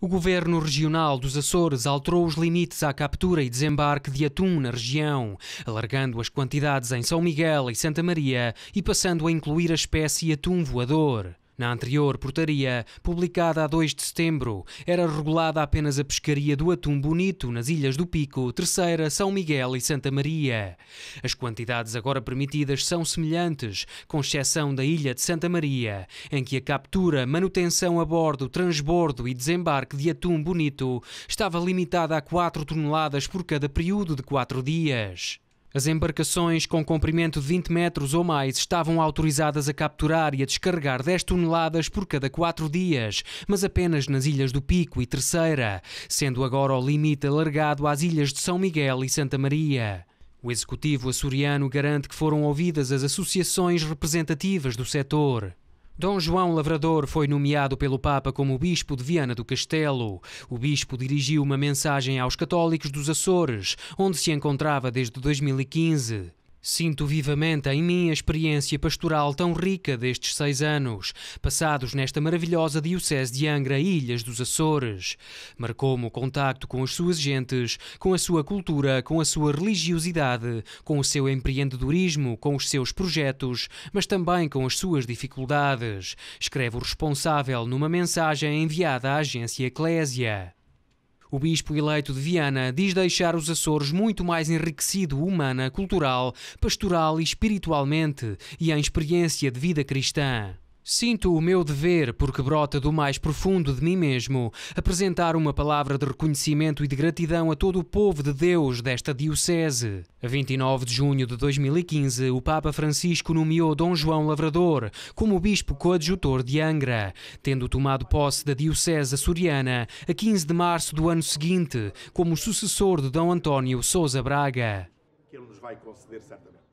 O governo regional dos Açores alterou os limites à captura e desembarque de atum na região, alargando as quantidades em São Miguel e Santa Maria e passando a incluir a espécie atum voador. Na anterior portaria, publicada a 2 de setembro, era regulada apenas a pescaria do atum bonito nas ilhas do Pico, Terceira, São Miguel e Santa Maria. As quantidades agora permitidas são semelhantes, com exceção da ilha de Santa Maria, em que a captura, manutenção a bordo, transbordo e desembarque de atum bonito estava limitada a 4 toneladas por cada período de 4 dias. As embarcações com comprimento de 20 metros ou mais estavam autorizadas a capturar e a descarregar 10 toneladas por cada 4 dias, mas apenas nas ilhas do Pico e Terceira, sendo agora o limite alargado às ilhas de São Miguel e Santa Maria. O executivo açoriano garante que foram ouvidas as associações representativas do setor. Dom João Lavrador foi nomeado pelo Papa como Bispo de Viana do Castelo. O Bispo dirigiu uma mensagem aos católicos dos Açores, onde se encontrava desde 2015. Sinto vivamente em mim a experiência pastoral tão rica destes seis anos, passados nesta maravilhosa Diocese de Angra, Ilhas dos Açores. Marcou-me o contacto com as suas gentes, com a sua cultura, com a sua religiosidade, com o seu empreendedorismo, com os seus projetos, mas também com as suas dificuldades. Escreve o responsável numa mensagem enviada à agência Eclésia. O bispo eleito de Viana diz deixar os Açores muito mais enriquecido humana, cultural, pastoral e espiritualmente e em experiência de vida cristã. Sinto o meu dever, porque brota do mais profundo de mim mesmo, apresentar uma palavra de reconhecimento e de gratidão a todo o povo de Deus desta Diocese. A 29 de junho de 2015, o Papa Francisco nomeou Dom João Lavrador como Bispo Coadjutor de Angra, tendo tomado posse da Diocese açoriana a 15 de março do ano seguinte, como sucessor de Dom António Sousa Braga. Que ele nos vai conceder certamente.